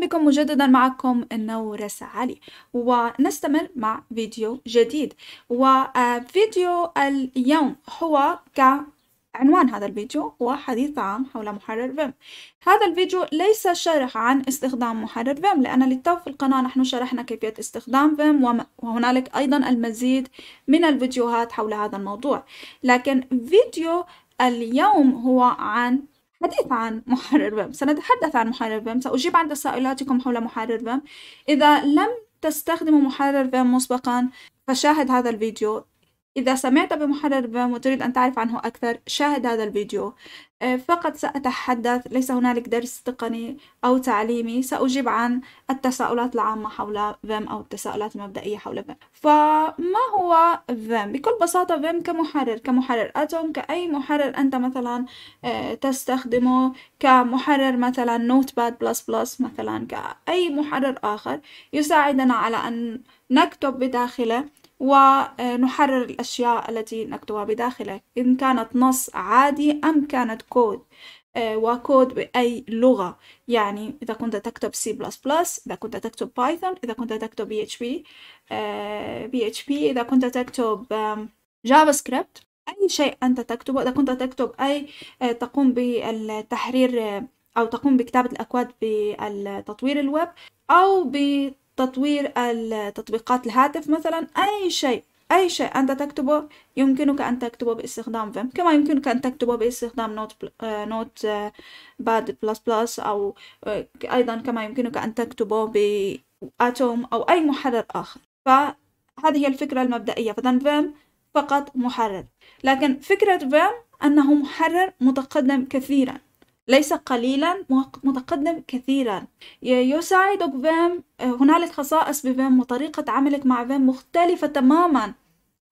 بكم مجددا معكم نورس علي ونستمر مع فيديو جديد وفيديو اليوم هو ك عنوان هذا الفيديو وحديث عام حول محرر فيم هذا الفيديو ليس شرح عن استخدام محرر فيم لأن للتو في القناة نحن شرحنا كيفية استخدام فيم وهنالك أيضا المزيد من الفيديوهات حول هذا الموضوع لكن فيديو اليوم هو عن حديث عن محرر بيم سنتحدث عن محرر بيم سأجيب عن تساؤلاتكم حول محرر بيم إذا لم تستخدموا محرر بيم مسبقا فشاهد هذا الفيديو إذا سمعت بمحرر فيم وتريد أن تعرف عنه أكثر شاهد هذا الفيديو آه، فقط سأتحدث ليس هنالك درس تقني أو تعليمي سأجيب عن التساؤلات العامة حول فيم أو التساؤلات المبدئية حول فيم فما هو فيم؟ بكل بساطة فيم كمحرر كمحرر أتوم كأي محرر أنت مثلا آه، تستخدمه كمحرر مثلا نوت باد بلس بلس مثلا كأي محرر آخر يساعدنا على أن نكتب بداخله ونحرر الأشياء التي نكتبها بداخله إن كانت نص عادي أم كانت كود آه، وكود بأي لغة يعني إذا كنت تكتب C++ إذا كنت تكتب بايثون إذا كنت تكتب PHP PHP آه، إذا كنت تكتب جافا سكريبت أي شيء أنت تكتبه إذا كنت تكتب أي آه، تقوم بالتحرير أو تقوم بكتابة الأكواد بالتطوير الويب أو تطوير تطبيقات الهاتف مثلا أي شيء أي شيء أنت تكتبه يمكنك أن تكتبه باستخدام فيم كما يمكنك أن تكتبه باستخدام نوت بل... آه، نوت آه، باد بلس بلس أو آه، أيضا كما يمكنك أن تكتبه بأتوم أو أي محرر آخر فهذه هي الفكرة المبدئية فإذا فيم فقط محرر لكن فكرة فيم أنه محرر متقدم كثيرا ليس قليلا متقدم كثيرا يساعدك فيم هنالك خصائص بفيم وطريقة عملك مع فيم مختلفة تماما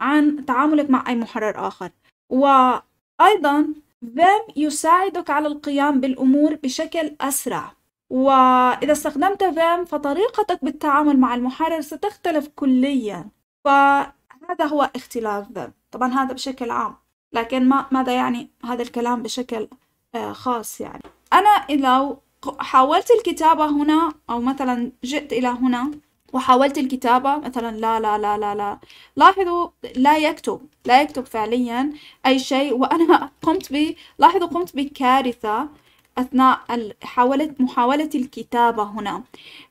عن تعاملك مع أي محرر آخر وأيضا فيم يساعدك على القيام بالأمور بشكل أسرع وإذا استخدمت فيم فطريقتك بالتعامل مع المحرر ستختلف كليا فهذا هو اختلاف فيم طبعا هذا بشكل عام لكن ما ماذا يعني هذا الكلام بشكل آه، خاص يعني أنا لو حاولت الكتابة هنا أو مثلا جئت إلى هنا وحاولت الكتابة مثلا لا لا لا لا لا لاحظوا لا يكتب لا يكتب فعليا أي شيء وأنا قمت ب لاحظوا قمت بكارثة أثناء حاولت محاولة الكتابة هنا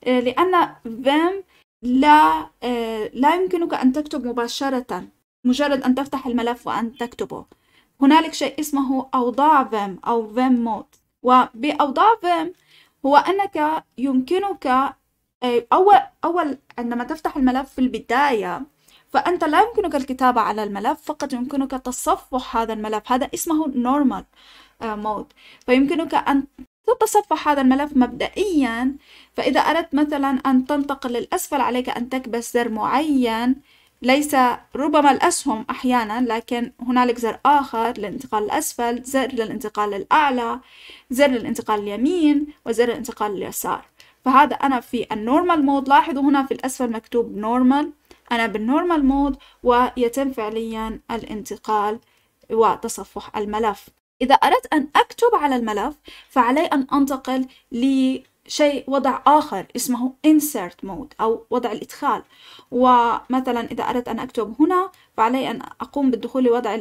آه، لأن فيم لا آه، لا يمكنك أن تكتب مباشرة مجرد أن تفتح الملف وأن تكتبه هنالك شيء اسمه أوضاع فيم أو فيم مود وبأوضاع فيم هو أنك يمكنك أول أول عندما تفتح الملف في البداية فأنت لا يمكنك الكتابة على الملف فقط يمكنك تصفح هذا الملف هذا اسمه normal مود آه، فيمكنك أن تتصفح هذا الملف مبدئيا فإذا أردت مثلا أن تنتقل للأسفل عليك أن تكبس زر معين ليس ربما الأسهم أحيانا لكن هنالك زر آخر للانتقال الأسفل زر للانتقال الأعلى زر للانتقال اليمين وزر الانتقال اليسار فهذا أنا في النورمال مود لاحظوا هنا في الأسفل مكتوب نورمال أنا بالنورمال مود ويتم فعليا الانتقال وتصفح الملف إذا أردت أن أكتب على الملف فعلي أن أنتقل ل شيء وضع آخر اسمه insert mode أو وضع الإدخال ومثلا إذا أردت أن أكتب هنا فعلي أن أقوم بالدخول لوضع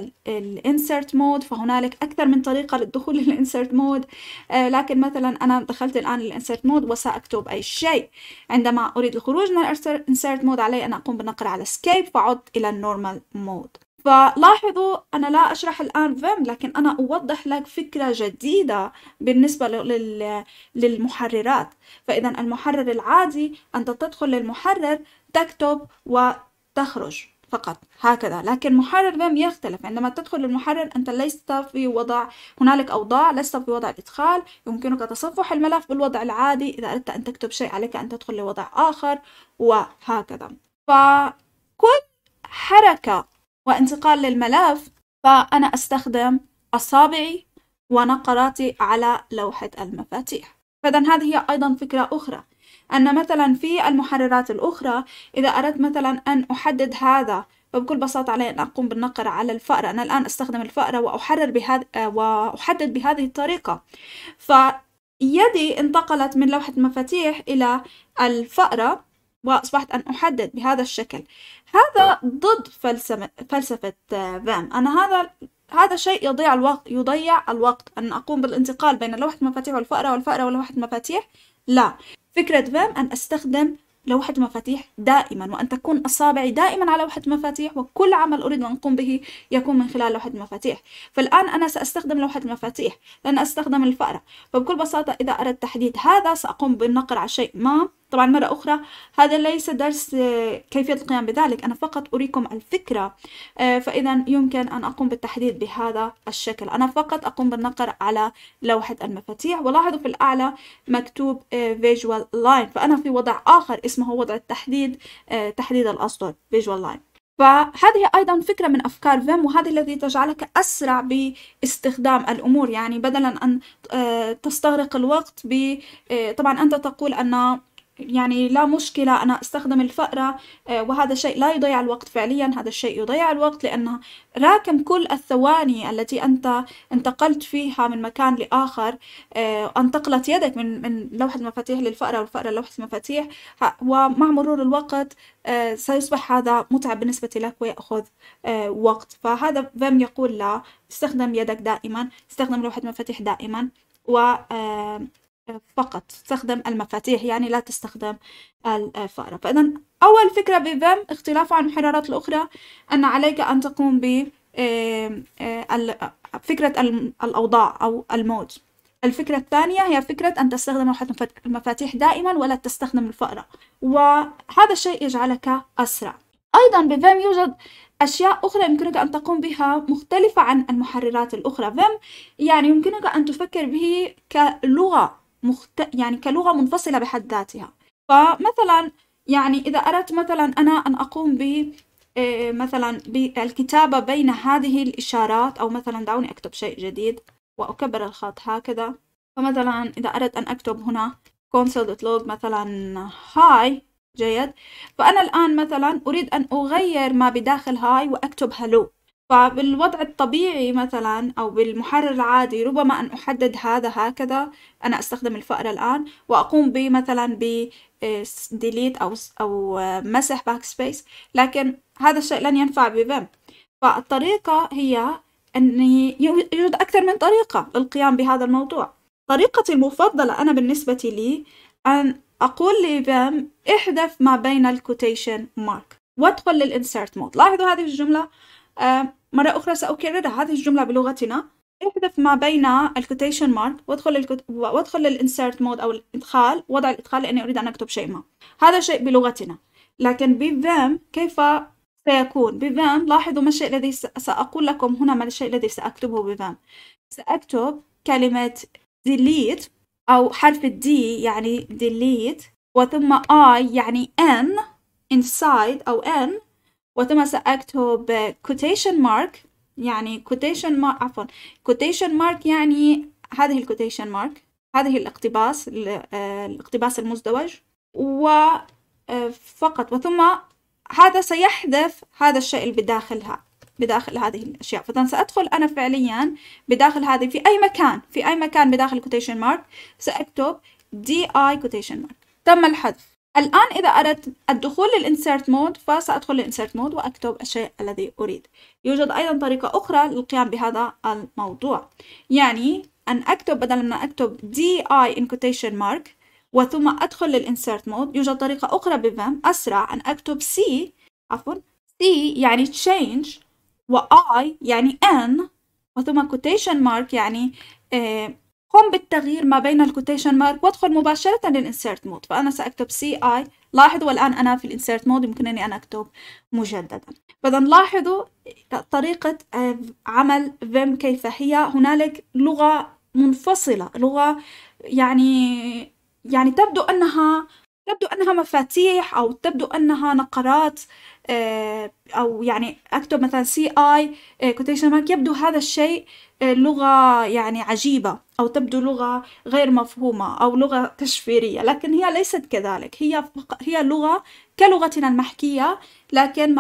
insert mode فهنالك أكثر من طريقة للدخول لل insert mode آه، لكن مثلا أنا دخلت الآن insert mode وسأكتب أي شيء عندما أريد الخروج من insert mode علي أن أقوم بالنقر على escape فأعد إلى normal mode فلاحظوا أنا لا أشرح الآن فيم لكن أنا أوضح لك فكرة جديدة بالنسبة للمحررات فإذا المحرر العادي أنت تدخل للمحرر تكتب وتخرج فقط هكذا لكن محرر فيم يختلف عندما تدخل للمحرر أنت لست في وضع هنالك أوضاع لست في وضع ادخال يمكنك تصفح الملف بالوضع العادي إذا أردت أن تكتب شيء عليك أن تدخل لوضع آخر وهكذا فكل حركة وانتقال للملف فأنا أستخدم أصابعي ونقراتي على لوحة المفاتيح فإذا هذه هي أيضا فكرة أخرى أن مثلا في المحررات الأخرى إذا أردت مثلا أن أحدد هذا فبكل بساطة علي أن أقوم بالنقر على الفأرة أنا الآن أستخدم الفأرة وأحرر بهذا وأحدد بهذه الطريقة فيدي انتقلت من لوحة المفاتيح إلى الفأرة وأصبحت أن أحدد بهذا الشكل هذا ضد فلسفة فلسفة آه، فام أنا هذا هذا شيء يضيع الوقت يضيع الوقت أن أقوم بالانتقال بين لوحة مفاتيح والفأرة والفأرة ولوحة مفاتيح لا فكرة فام أن أستخدم لوحة مفاتيح دائما وأن تكون أصابعي دائما على لوحة مفاتيح وكل عمل أريد أن أقوم به يكون من خلال لوحة مفاتيح فالآن أنا سأستخدم لوحة مفاتيح لن أستخدم الفأرة فبكل بساطة إذا أردت تحديد هذا سأقوم بالنقر على شيء ما طبعا مرة أخرى هذا ليس درس آه، كيفية القيام بذلك أنا فقط أريكم الفكرة آه، فإذا يمكن أن أقوم بالتحديد بهذا الشكل أنا فقط أقوم بالنقر على لوحة المفاتيح ولاحظوا في الأعلى مكتوب آه، visual line فأنا في وضع آخر اسمه وضع التحديد تحديد الأسطر visual line فهذه أيضا فكرة من أفكار فيم وهذه الذي تجعلك أسرع باستخدام الأمور يعني بدلا أن تستغرق الوقت طبعا أنت تقول أن يعني لا مشكلة أنا أستخدم الفأرة آه، وهذا شيء لا يضيع الوقت فعليا هذا الشيء يضيع الوقت لأنه راكم كل الثواني التي أنت انتقلت فيها من مكان لآخر آه، انتقلت يدك من من لوحة مفاتيح للفأرة والفأرة لوحة مفاتيح ومع مرور الوقت آه، سيصبح هذا متعب بالنسبة لك ويأخذ وقت فهذا فيم يقول لا استخدم يدك دائما استخدم لوحة مفاتيح دائما و فقط تستخدم المفاتيح يعني لا تستخدم الفأرة فإذا أول فكرة بفيم اختلافه عن المحررات الأخرى أن عليك أن تقوم ب آه، آه، فكرة الأوضاع أو المود الفكرة الثانية هي فكرة أن تستخدم لوحة المفاتيح دائما ولا تستخدم الفأرة وهذا الشيء يجعلك أسرع أيضا بفيم يوجد أشياء أخرى يمكنك أن تقوم بها مختلفة عن المحررات الأخرى فيم يعني يمكنك أن تفكر به كلغة مخت... يعني كلغة منفصلة بحد ذاتها فمثلا يعني إذا أردت مثلا أنا أن أقوم ب آه، مثلا بالكتابة بين هذه الإشارات أو مثلا دعوني أكتب شيء جديد وأكبر الخط هكذا فمثلا إذا أردت أن أكتب هنا console.log مثلا هاي جيد فأنا الآن مثلا أريد أن أغير ما بداخل هاي وأكتب هلو فبالوضع الطبيعي مثلا أو بالمحرر العادي ربما أن أحدد هذا هكذا أنا أستخدم الفأرة الآن وأقوم بمثلا ب آه، delete أو أو آه، مسح backspace لكن هذا الشيء لن ينفع بفيم فالطريقة هي أن يوجد أكثر من طريقة للقيام بهذا الموضوع طريقتي المفضلة أنا بالنسبة لي أن أقول لفيم احذف ما بين الكوتيشن مارك وادخل للإنسرت مود لاحظوا هذه الجملة آه، مرة أخرى سأكرر هذه الجملة بلغتنا احذف ما بين الكوتيشن مارك وادخل الكت... وادخل للانسيرت مود او الادخال وضع الادخال لاني اريد ان اكتب شيء ما هذا شيء بلغتنا لكن بذم كيف سيكون بذم لاحظوا ما الشيء الذي ساقول لكم هنا ما الشيء الذي ساكتبه بذم ساكتب كلمه ديليت او حرف الدي يعني ديليت وثم i يعني n inside او n وتم سأكتب quotation mark يعني quotation mark عفوا quotation mark يعني هذه الكوتيشن مارك هذه الاقتباس آه، الاقتباس المزدوج و آه، فقط وثم هذا سيحذف هذا الشيء اللي بداخلها بداخل هذه الأشياء فإذا سأدخل أنا فعليا بداخل هذه في أي مكان في أي مكان بداخل quotation mark سأكتب di quotation mark تم الحذف الآن إذا أردت الدخول للإنسيرت مود فسأدخل للإنسيرت مود وأكتب الشيء الذي أريد يوجد أيضا طريقة أخرى للقيام بهذا الموضوع يعني أن أكتب بدل من أكتب DI in quotation mark وثم أدخل للإنسيرت مود يوجد طريقة أخرى بفيم أسرع أن أكتب C عفوا C يعني change و I يعني N وثم quotation mark يعني آه، قم بالتغيير ما بين الكوتيشن مارك وادخل مباشرة للإنسيرت مود فأنا سأكتب سي آي لاحظوا الآن أنا في الإنسيرت مود يمكن أني أنا أكتب مجددا فإذا لاحظوا طريقة عمل فيم كيف هي هنالك لغة منفصلة لغة يعني يعني تبدو أنها تبدو أنها مفاتيح أو تبدو أنها نقرات آه، أو يعني أكتب مثلا سي آي كوتيشن مارك يبدو هذا الشيء آه، لغة يعني عجيبة أو تبدو لغة غير مفهومة أو لغة تشفيرية لكن هي ليست كذلك هي هي لغة كلغتنا المحكية لكن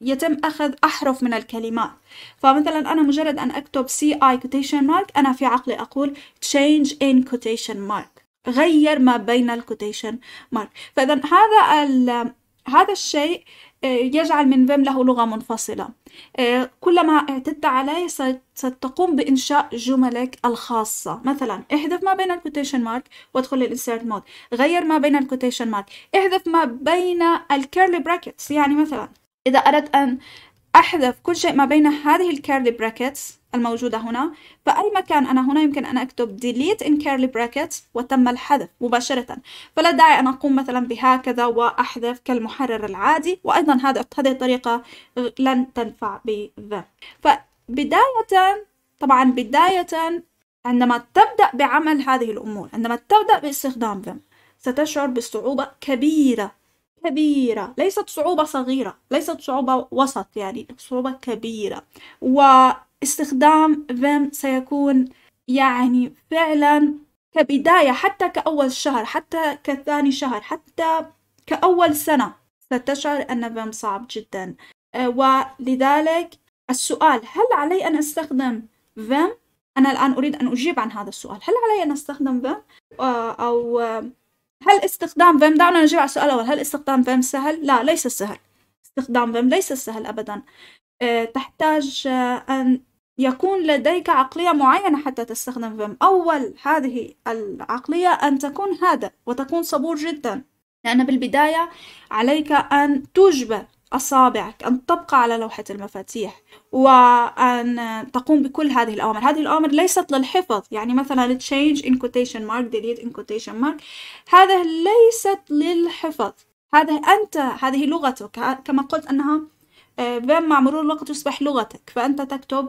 يتم أخذ أحرف من الكلمات فمثلا أنا مجرد أن أكتب سي آي كوتيشن مارك أنا في عقلي أقول change in quotation mark غير ما بين الكوتيشن مارك فاذا هذا هذا الشيء آه، يجعل من فيم له لغة منفصلة آه، كلما اعتدت عليه ستقوم بإنشاء جملك الخاصة مثلا احذف ما بين الكوتيشن مارك وادخل للإنسيرت مود غير ما بين الكوتيشن مارك احذف ما بين الكيرلي براكتس يعني مثلا إذا أردت أن أحذف كل شيء ما بين هذه الكيرلي براكتس الموجودة هنا فأي مكان أنا هنا يمكن أن أكتب delete in curly brackets وتم الحذف مباشرة فلا داعي أن أقوم مثلا بهكذا وأحذف كالمحرر العادي وأيضا هذا هذه الطريقة لن تنفع بذا فبداية طبعا بداية عندما تبدأ بعمل هذه الأمور عندما تبدأ باستخدام ذا ستشعر بصعوبة كبيرة كبيرة ليست صعوبة صغيرة ليست صعوبة وسط يعني صعوبة كبيرة و استخدام فيم سيكون يعني فعلا كبداية حتى كأول شهر حتى كثاني شهر حتى كأول سنة ستشعر أن فيم صعب جدا آه، ولذلك السؤال هل علي أن أستخدم فيم؟ أنا الآن أريد أن أجيب عن هذا السؤال هل علي أن أستخدم فيم؟ آه، أو آه، هل استخدام فيم دعونا نجيب على السؤال الأول هل استخدام فيم سهل؟ لا ليس سهل استخدام فيم ليس سهل أبدا تحتاج أن يكون لديك عقلية معينة حتى تستخدم فيم أول هذه العقلية أن تكون هادئ وتكون صبور جدا لأن بالبداية عليك أن تجبر أصابعك أن تبقى على لوحة المفاتيح وأن تقوم بكل هذه الأوامر هذه الأوامر ليست للحفظ يعني مثلا change in quotation mark delete in quotation mark هذا ليست للحفظ هذا أنت هذه لغتك كما قلت أنها فيم آه، مع مرور الوقت تصبح لغتك فأنت تكتب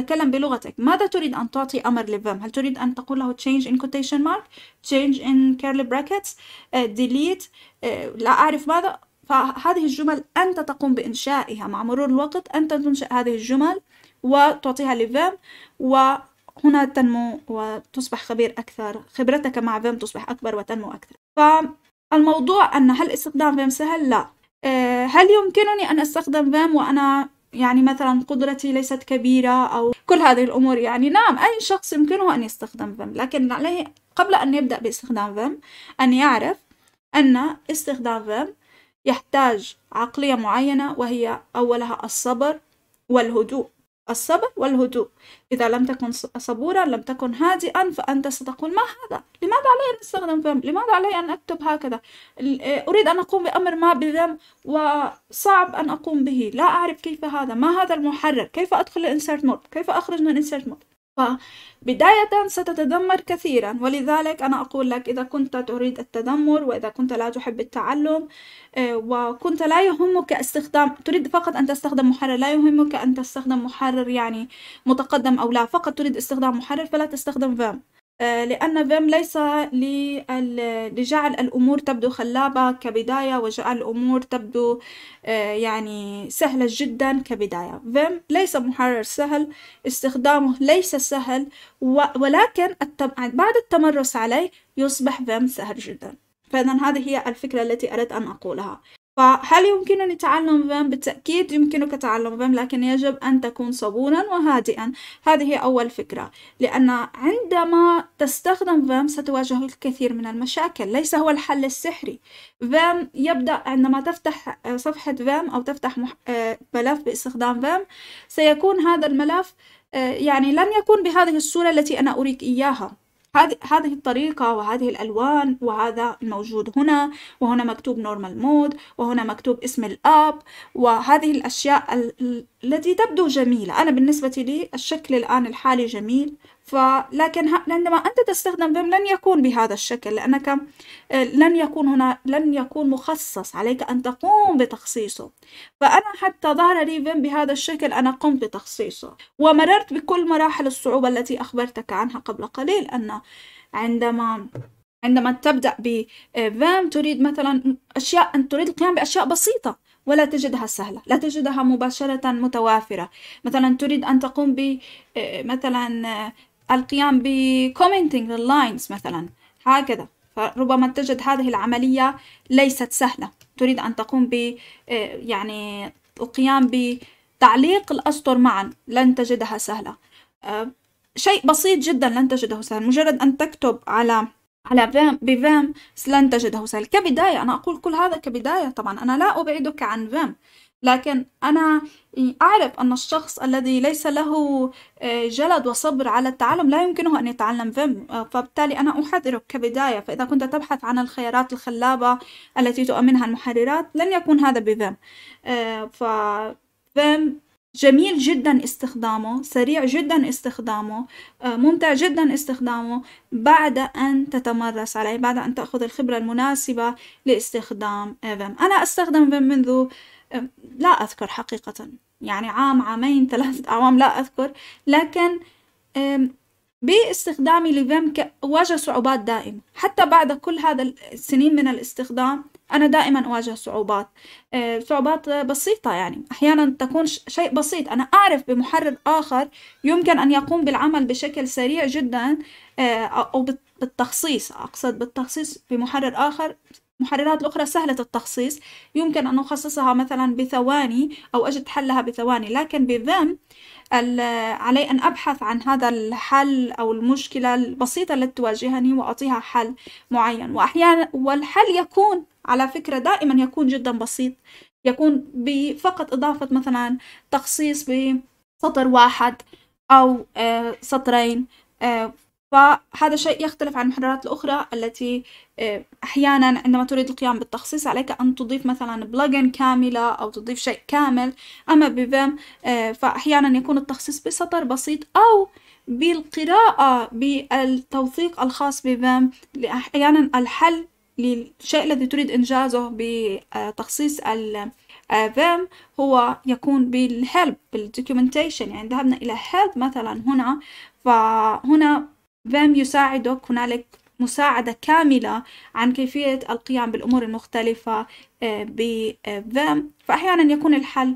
تكلم بلغتك ماذا تريد أن تعطي أمر لفيم هل تريد أن تقول له change in quotation mark change in curly brackets uh, delete uh, لا أعرف ماذا فهذه الجمل أنت تقوم بإنشائها مع مرور الوقت أنت تنشئ هذه الجمل وتعطيها لفيم وهنا تنمو وتصبح خبير أكثر خبرتك مع فيم تصبح أكبر وتنمو أكثر فالموضوع أن هل استخدام فيم سهل؟ لا آه، هل يمكنني أن أستخدم فيم وأنا يعني مثلا قدرتي ليست كبيرة أو كل هذه الأمور يعني نعم أي شخص يمكنه أن يستخدم فم لكن عليه قبل أن يبدأ باستخدام فم أن يعرف أن استخدام فم يحتاج عقلية معينة وهي أولها الصبر والهدوء الصبر والهدوء إذا لم تكن صبورا لم تكن هادئا فأنت ستقول ما هذا لماذا علي أن أستخدم فم لماذا علي أن أكتب هكذا آه، أريد أن أقوم بأمر ما بذم وصعب أن أقوم به لا أعرف كيف هذا ما هذا المحرر كيف أدخل الانسرت مود كيف أخرج من الانسرت مود فبداية ستتدمر كثيرا ولذلك أنا أقول لك إذا كنت تريد التدمر وإذا كنت لا تحب التعلم آه، وكنت لا يهمك استخدام تريد فقط أن تستخدم محرر لا يهمك أن تستخدم محرر يعني متقدم أو لا فقط تريد استخدام محرر فلا تستخدم فام آه، لأن فيم ليس لجعل الأمور تبدو خلابة كبداية وجعل الأمور تبدو آه، يعني سهلة جدا كبداية فيم ليس محرر سهل استخدامه ليس سهل ولكن بعد التمرس عليه يصبح فيم سهل جدا فإذا هذه هي الفكرة التي أردت أن أقولها فهل يمكنني تعلم فيم؟ بالتأكيد يمكنك تعلم فيم لكن يجب أن تكون صبورا وهادئا هذه أول فكرة لأن عندما تستخدم فيم ستواجه الكثير من المشاكل ليس هو الحل السحري فيم يبدأ عندما تفتح صفحة فيم أو تفتح آه، ملف باستخدام فيم سيكون هذا الملف آه، يعني لن يكون بهذه الصورة التي أنا أريك إياها هذه الطريقة وهذه الألوان وهذا الموجود هنا وهنا مكتوب نورمال مود وهنا مكتوب اسم الأب وهذه الأشياء التي تبدو جميلة أنا بالنسبة لي الشكل الآن الحالي جميل فلكن عندما أنت تستخدم فيم لن يكون بهذا الشكل لأنك آه، لن يكون هنا لن يكون مخصص عليك أن تقوم بتخصيصه فأنا حتى ظهر لي فيم بهذا الشكل أنا قمت بتخصيصه ومررت بكل مراحل الصعوبة التي أخبرتك عنها قبل قليل أن عندما عندما تبدأ بفيم آه، تريد مثلا أشياء أن تريد القيام بأشياء بسيطة ولا تجدها سهلة لا تجدها مباشرة متوافرة مثلا تريد أن تقوم ب مثلا القيام بكومنتنج لللاينز مثلا هكذا فربما تجد هذه العملية ليست سهلة تريد أن تقوم ب يعني القيام بتعليق الأسطر معا لن تجدها سهلة شيء بسيط جدا لن تجده سهل مجرد أن تكتب على على فيم بفيم لن تجده سهل كبداية أنا أقول كل هذا كبداية طبعا أنا لا أبعدك عن فيم لكن أنا أعرف أن الشخص الذي ليس له آه، جلد وصبر على التعلم لا يمكنه أن يتعلم فيم آه، فبالتالي أنا أحذرك كبداية فإذا كنت تبحث عن الخيارات الخلابة التي تؤمنها المحررات لن يكون هذا بفيم آه، فيم جميل جدا استخدامه سريع جدا استخدامه آه، ممتع جدا استخدامه بعد أن تتمرس عليه بعد أن تأخذ الخبرة المناسبة لاستخدام فيم أنا أستخدم فيم منذ آه، لا أذكر حقيقة يعني عام عامين ثلاثة أعوام لا أذكر لكن باستخدامي لفيم واجه صعوبات دائمة حتى بعد كل هذا السنين من الاستخدام أنا دائما أواجه صعوبات آه، صعوبات بسيطة يعني أحيانا تكون شيء بسيط أنا أعرف بمحرر آخر يمكن أن يقوم بالعمل بشكل سريع جدا آه، أو بالتخصيص أقصد بالتخصيص بمحرر آخر محررات الأخرى سهلة التخصيص يمكن أن أخصصها مثلا بثواني أو أجد حلها بثواني لكن بذم علي أن أبحث عن هذا الحل أو المشكلة البسيطة التي تواجهني وأعطيها حل معين وأحيانا والحل يكون على فكرة دائما يكون جدا بسيط يكون بفقط إضافة مثلا تخصيص بسطر واحد أو آه، سطرين آه، فهذا شيء يختلف عن المحررات الأخرى التي آه، أحيانا عندما تريد القيام بالتخصيص عليك أن تضيف مثلا بلجن كاملة أو تضيف شيء كامل أما بفيم آه، فأحيانا يكون التخصيص بسطر بسيط أو بالقراءة بالتوثيق الخاص بفيم أحيانا الحل للشيء الذي تريد إنجازه بتخصيص آه، فيم هو يكون بالهلب بالدوكيومنتيشن يعني ذهبنا إلى هلب مثلا هنا فهنا فيم يساعدك هنالك مساعدة كاملة عن كيفية القيام بالأمور المختلفة آه، بفيم آه، فأحيانا يكون الحل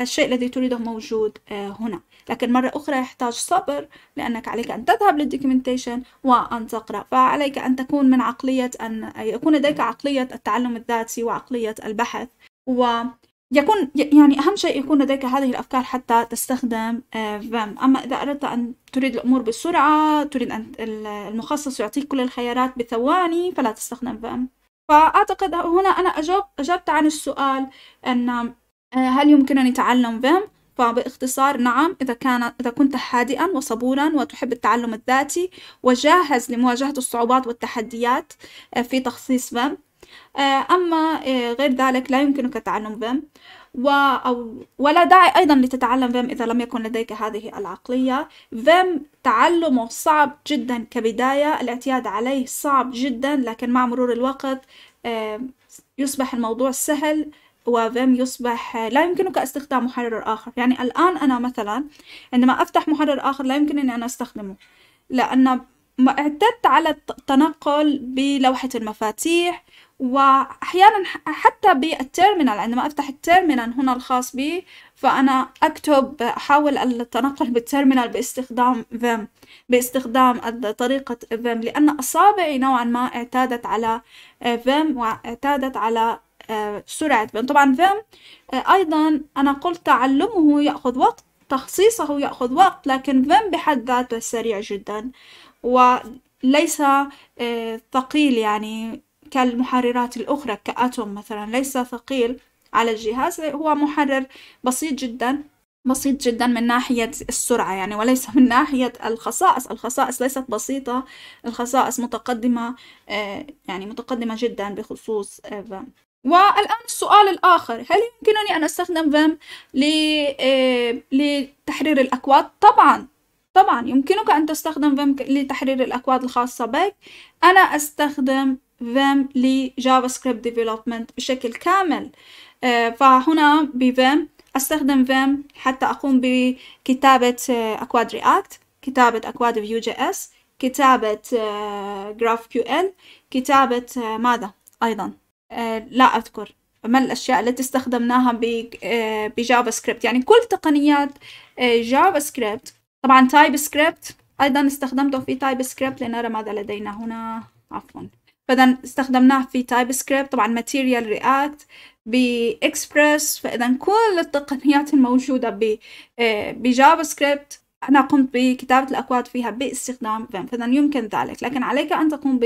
الشيء الذي تريده موجود آه، هنا لكن مرة أخرى يحتاج صبر لأنك عليك أن تذهب للدوكيومنتيشن وأن تقرأ فعليك أن تكون من عقلية أن يكون لديك عقلية التعلم الذاتي وعقلية البحث و يكون يعني أهم شيء يكون لديك هذه الأفكار حتى تستخدم آه، فام أما إذا أردت أن تريد الأمور بسرعة تريد أن المخصص يعطيك كل الخيارات بثواني فلا تستخدم فام فأعتقد هنا أنا أجاب أجبت عن السؤال أن آه، هل يمكنني تعلم فام فباختصار نعم إذا كان إذا كنت هادئا وصبورا وتحب التعلم الذاتي وجاهز لمواجهة الصعوبات والتحديات آه، في تخصيص فام آه، أما آه، غير ذلك لا يمكنك تعلم فيم و أو ولا داعي أيضا لتتعلم فيم إذا لم يكن لديك هذه العقلية فيم تعلمه صعب جدا كبداية الاعتياد عليه صعب جدا لكن مع مرور الوقت آه، يصبح الموضوع سهل وفيم يصبح لا يمكنك استخدام محرر آخر يعني الآن أنا مثلا عندما أفتح محرر آخر لا يمكنني أن أستخدمه لأن ما اعتدت على التنقل بلوحة المفاتيح وأحيانا حتى بالتيرمينال عندما أفتح التيرمينال هنا الخاص بي فأنا أكتب أحاول التنقل بالتيرمينال باستخدام فيم باستخدام طريقة فيم لأن أصابعي نوعا ما اعتادت على آه، فيم واعتادت على آه، سرعة فيم طبعا فيم آه، أيضا أنا قلت تعلمه يأخذ وقت تخصيصه يأخذ وقت لكن فيم بحد ذاته سريع جدا وليس ثقيل يعني كالمحررات الأخرى كأتوم مثلا ليس ثقيل على الجهاز هو محرر بسيط جدا بسيط جدا من ناحية السرعة يعني وليس من ناحية الخصائص الخصائص ليست بسيطة الخصائص متقدمة آه، يعني متقدمة جدا بخصوص فام آه، والآن السؤال الآخر هل يمكنني أن أستخدم فام آه، لتحرير الأكواد؟ طبعا طبعا يمكنك أن تستخدم فام لتحرير الأكواد الخاصة بك أنا أستخدم فيم لجافا سكريبت ديفلوبمنت بشكل كامل فهنا بفيم استخدم فيم حتى اقوم بكتابة اكواد رياكت كتابة اكواد فيو جي اس كتابة جراف كيو ال كتابة ماذا ايضا لا اذكر ما الأشياء التي استخدمناها بجافا سكريبت يعني كل تقنيات جافا سكريبت طبعا تايب سكريبت أيضا استخدمته في تايب سكريبت لنرى ماذا لدينا هنا عفوا فإذا استخدمناه في تايب سكريبت طبعا ماتيريال رياكت بإكسبرس فإذا كل التقنيات الموجودة بجافا آه، سكريبت أنا قمت بكتابة الأكواد فيها باستخدام فيم فإذا يمكن ذلك لكن عليك أن تقوم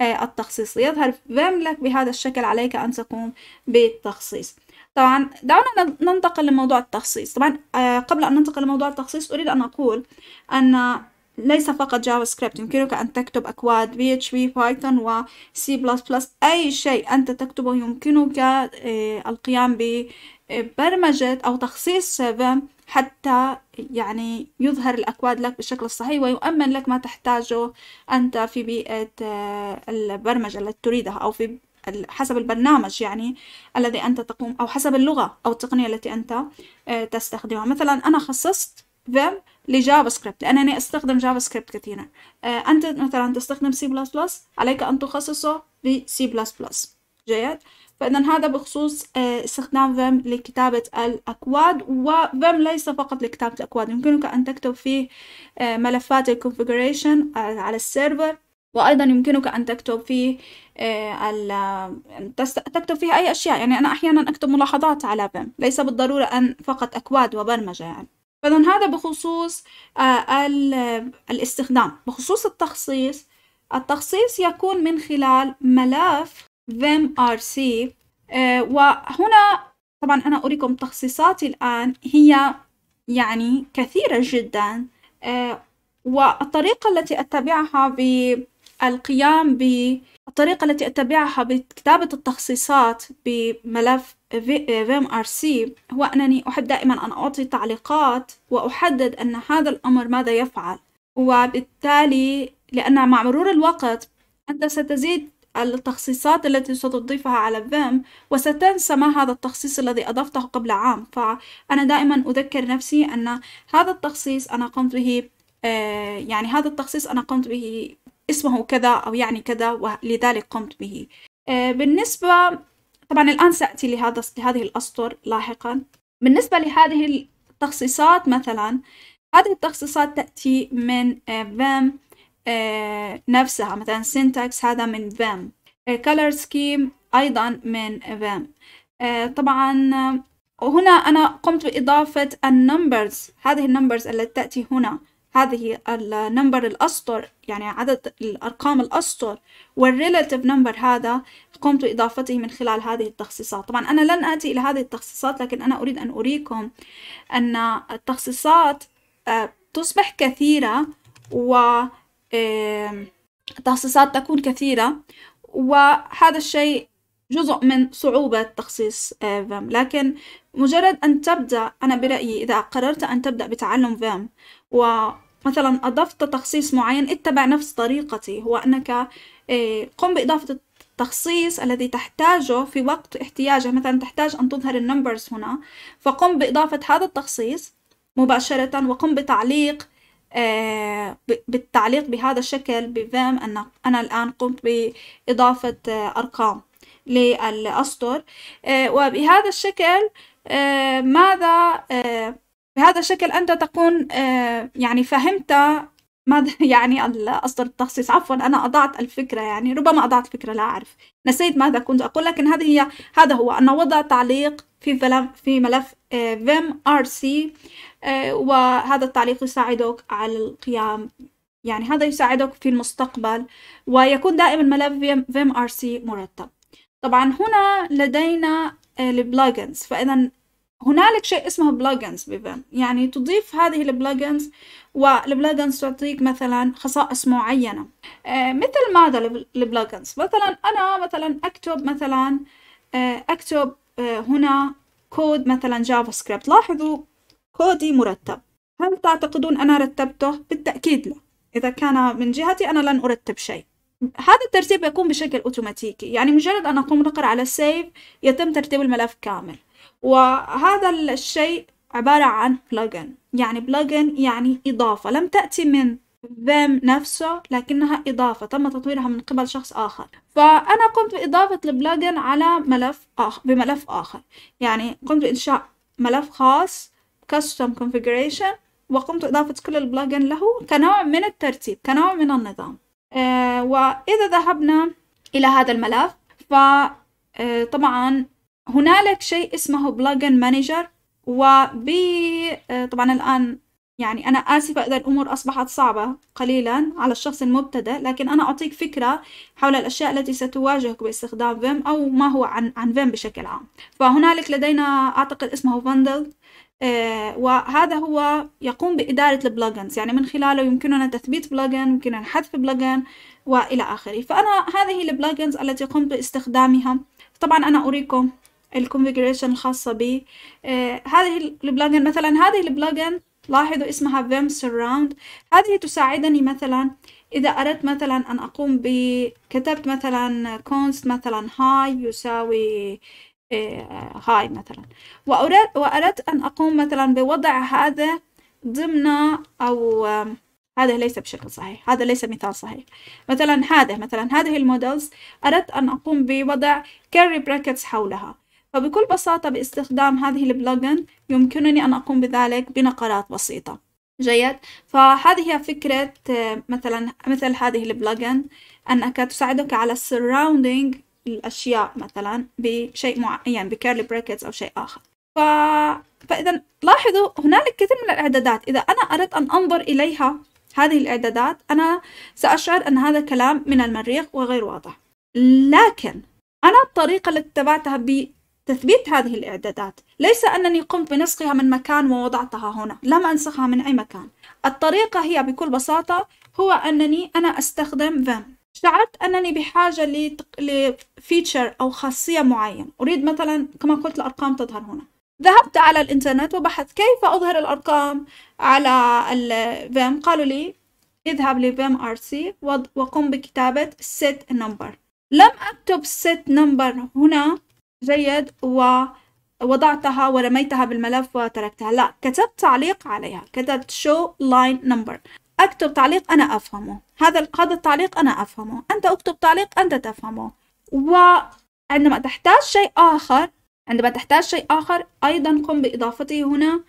بالتخصيص آه، ليظهر فيم لك بهذا الشكل عليك أن تقوم بالتخصيص طبعا دعونا ننتقل لموضوع التخصيص طبعا آه، قبل أن ننتقل لموضوع التخصيص أريد أن أقول أن ليس فقط جافا سكريبت يمكنك أن تكتب أكواد بي اتش بي بايثون و سي بلس بلس أي شيء أنت تكتبه يمكنك آه، القيام ببرمجة أو تخصيص فيم حتى يعني يظهر الأكواد لك بالشكل الصحيح ويؤمن لك ما تحتاجه أنت في بيئة آه، البرمجة التي تريدها أو في حسب البرنامج يعني الذي أنت تقوم أو حسب اللغة أو التقنية التي أنت آه، تستخدمها مثلا أنا خصصت فيم لجافا سكريبت لأنني أستخدم جافا سكريبت كثيرا آه، أنت مثلا تستخدم سي بلس بلس عليك أن تخصصه بسي بلس بلس جيد فإذا هذا بخصوص آه، استخدام فيم لكتابة الأكواد وفيم ليس فقط لكتابة الأكواد يمكنك أن تكتب فيه آه، ملفات الكونفيجريشن على السيرفر وأيضا يمكنك أن تكتب فيه ال تكتب فيه أي أشياء يعني أنا أحيانا أكتب ملاحظات على فيم ليس بالضرورة أن فقط أكواد وبرمجة يعني فإذا هذا بخصوص آه، الاستخدام بخصوص التخصيص التخصيص يكون من خلال ملف vimrc آه، وهنا طبعا أنا أريكم تخصيصاتي الآن هي يعني كثيرة جدا آه، والطريقة التي أتبعها ب القيام بالطريقة التي أتبعها بكتابة التخصيصات بملف فيم ار سي هو أنني أحب دائما أن أعطي تعليقات وأحدد أن هذا الأمر ماذا يفعل وبالتالي لأن مع مرور الوقت أنت ستزيد التخصيصات التي ستضيفها على فيم وستنسى ما هذا التخصيص الذي أضفته قبل عام فأنا دائما أذكر نفسي أن هذا التخصيص أنا قمت به آه، يعني هذا التخصيص أنا قمت به اسمه كذا أو يعني كذا ولذلك قمت به آه، بالنسبة طبعا الآن سأتي لهذا لهذه الأسطر لاحقا بالنسبة لهذه التخصيصات مثلا هذه التخصيصات تأتي من فيم آه، آه، نفسها مثلا syntax هذا من فيم color scheme أيضا من فيم طبعا وهنا أنا قمت بإضافة النمبرز هذه النمبرز التي تأتي هنا هذه النمبر الأسطر يعني عدد الأرقام الأسطر والريلاتيف نمبر هذا قمت إضافته من خلال هذه التخصيصات طبعا أنا لن آتي إلى هذه التخصيصات لكن أنا أريد أن أريكم أن التخصيصات آه، تصبح كثيرة و التخصيصات تكون كثيرة وهذا الشيء جزء من صعوبة تخصيص فيم آه، لكن مجرد أن تبدأ أنا برأيي إذا قررت أن تبدأ بتعلم فيم ومثلا أضفت تخصيص معين اتبع نفس طريقتي هو أنك آه، قم بإضافة التخصيص الذي تحتاجه في وقت احتياجه مثلا تحتاج أن تظهر النمبرز هنا فقم بإضافة هذا التخصيص مباشرة وقم بتعليق آه، بالتعليق بهذا الشكل بفيم أن أنا الآن قمت بإضافة آه، أرقام للأسطر وبهذا الشكل ماذا بهذا الشكل أنت تكون آه، يعني فهمت ماذا يعني أصدر التخصيص عفوا أنا أضعت الفكرة يعني ربما أضعت الفكرة لا أعرف نسيت ماذا كنت أقول لكن هذه هي هذا هو أن وضع تعليق في ملف في ملف ار آه، سي آه، وهذا التعليق يساعدك على القيام يعني هذا يساعدك في المستقبل ويكون دائما ملف فيم ار سي مرتب طبعا هنا لدينا البلاجنز فإذا هنالك شيء اسمه بلجنز بفيم يعني تضيف هذه البلجنز والبلجنز تعطيك مثلا خصائص معينة آه، مثل ماذا البلجنز مثلا أنا مثلا أكتب مثلا آه، أكتب آه، هنا كود مثلا جافا سكريبت لاحظوا كودي مرتب هل تعتقدون أنا رتبته؟ بالتأكيد لا إذا كان من جهتي أنا لن أرتب شيء هذا الترتيب يكون بشكل أوتوماتيكي يعني مجرد أن أقوم نقر على سيف يتم ترتيب الملف كامل وهذا الشيء عبارة عن plugin يعني plugin يعني إضافة لم تأتي من فيم نفسه لكنها إضافة تم تطويرها من قبل شخص آخر فأنا قمت بإضافة البلاجن على ملف آخر بملف آخر يعني قمت بإنشاء ملف خاص custom configuration وقمت بإضافة كل البلاجن له كنوع من الترتيب كنوع من النظام آه وإذا ذهبنا إلى هذا الملف فطبعا آه، هنالك شيء اسمه بلجن مانجر وب طبعا الآن يعني أنا آسفة إذا الأمور أصبحت صعبة قليلا على الشخص المبتدئ لكن أنا أعطيك فكرة حول الأشياء التي ستواجهك باستخدام فيم أو ما هو عن عن فيم بشكل عام فهنالك لدينا أعتقد اسمه فاندل آه، وهذا هو يقوم بإدارة البلجنز يعني من خلاله يمكننا تثبيت بلجن يمكننا حذف بلجن وإلى آخره فأنا هذه البلجنز التي قمت باستخدامها طبعا أنا أريكم الكونفيجريشن الخاصة به آه هذه البلاجن مثلا هذه البلاجن لاحظوا اسمها vim surround هذه تساعدني مثلا إذا أردت مثلا أن أقوم ب كتبت مثلا كونست مثلا هاي يساوي هاي آه، مثلا وأردت وأردت أن أقوم مثلا بوضع هذا ضمن أو هذا ليس بشكل صحيح هذا ليس مثال صحيح مثلا هذا مثلا هذه المودلز أردت أن أقوم بوضع كاري براكتس حولها فبكل بساطة باستخدام هذه البلوجن يمكنني أن أقوم بذلك بنقرات بسيطة جيد فهذه هي فكرة مثلا مثل هذه البلوجن أنك تساعدك على السراوندينج الأشياء مثلا بشيء معين بكيرلي يعني بريكتس أو شيء آخر ف... فإذا لاحظوا هنالك كثير من الإعدادات إذا أنا أردت أن أنظر إليها هذه الإعدادات أنا سأشعر أن هذا كلام من المريخ وغير واضح لكن أنا الطريقة التي اتبعتها تثبيت هذه الإعدادات ليس أنني قمت بنسخها من مكان ووضعتها هنا لم أنسخها من أي مكان الطريقة هي بكل بساطة هو أنني أنا أستخدم vim شعرت أنني بحاجة لفيتشر أو خاصية معينة أريد مثلا كما قلت الأرقام تظهر هنا ذهبت على الإنترنت وبحثت كيف أظهر الأرقام على الفيم قالوا لي اذهب لفيم ار سي وقم بكتابة set number لم أكتب set number هنا جيد ووضعتها ورميتها بالملف وتركتها لا كتبت تعليق عليها كتبت show line number أكتب تعليق أنا أفهمه هذا هذا التعليق أنا أفهمه أنت أكتب تعليق أنت تفهمه وعندما تحتاج شيء آخر عندما تحتاج شيء آخر أيضا قم بإضافته هنا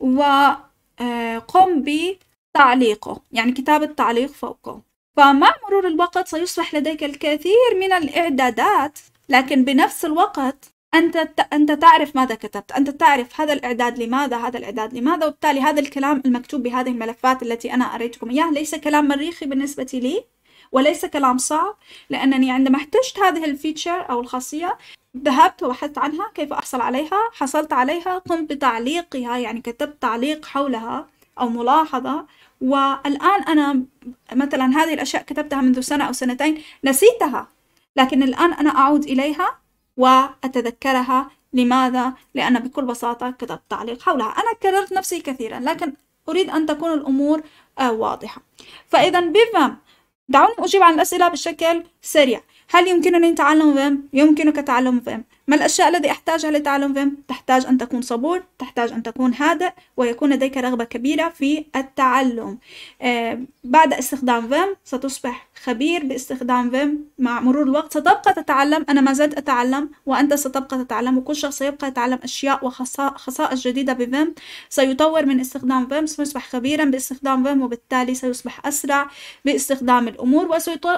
وقم آه، بتعليقه يعني كتابة تعليق فوقه فمع مرور الوقت سيصبح لديك الكثير من الإعدادات لكن بنفس الوقت أنت أنت تعرف ماذا كتبت، أنت تعرف هذا الإعداد لماذا، هذا الإعداد لماذا، وبالتالي هذا الكلام المكتوب بهذه الملفات التي أنا أريتكم إياها ليس كلام مريخي بالنسبة لي، وليس كلام صعب، لأنني عندما احتجت هذه الفيتشر أو الخاصية ذهبت وبحثت عنها، كيف أحصل عليها، حصلت عليها، قمت بتعليقها، يعني كتبت تعليق حولها أو ملاحظة، والآن أنا مثلا هذه الأشياء كتبتها منذ سنة أو سنتين نسيتها لكن الآن أنا أعود إليها وأتذكرها لماذا؟ لأن بكل بساطة كتبت تعليق حولها أنا كررت نفسي كثيرا لكن أريد أن تكون الأمور آه، واضحة فإذا بفم دعوني أجيب عن الأسئلة بشكل سريع هل يمكنني تعلم فيم؟ يمكنك تعلم فيم ما الأشياء الذي أحتاجها لتعلم فيم؟ تحتاج أن تكون صبور تحتاج أن تكون هادئ ويكون لديك رغبة كبيرة في التعلم آه بعد استخدام فيم ستصبح خبير باستخدام فيم مع مرور الوقت ستبقى تتعلم أنا ما زلت أتعلم وأنت ستبقى تتعلم وكل شخص سيبقى يتعلم أشياء وخصائص جديدة بفيم سيطور من استخدام فيم سيصبح خبيرا باستخدام فيم وبالتالي سيصبح أسرع باستخدام الأمور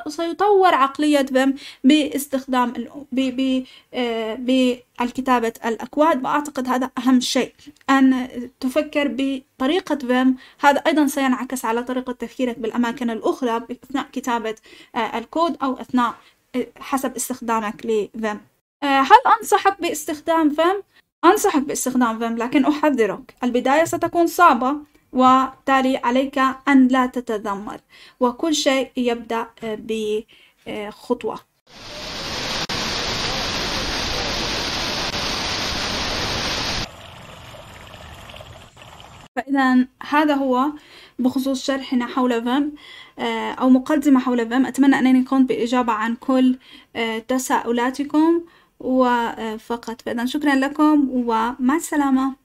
وسيطور عقلية فيم باستخدام ب... ب... آه، بالكتابة الأكواد وأعتقد هذا أهم شيء أن تفكر بطريقة فيم هذا أيضا سينعكس على طريقة تفكيرك بالأماكن الأخرى أثناء كتابة آه، الكود أو أثناء آه، حسب استخدامك لفيم آه، هل أنصحك باستخدام فيم؟ أنصحك باستخدام فيم لكن أحذرك البداية ستكون صعبة وبالتالي عليك أن لا تتذمر وكل شيء يبدأ بخطوة فإذا هذا هو بخصوص شرحنا حول فيم آه، أو مقدمة حول فيم أتمنى أنني قمت بإجابة عن كل آه، تساؤلاتكم وفقط آه، فإذا شكرا لكم ومع السلامة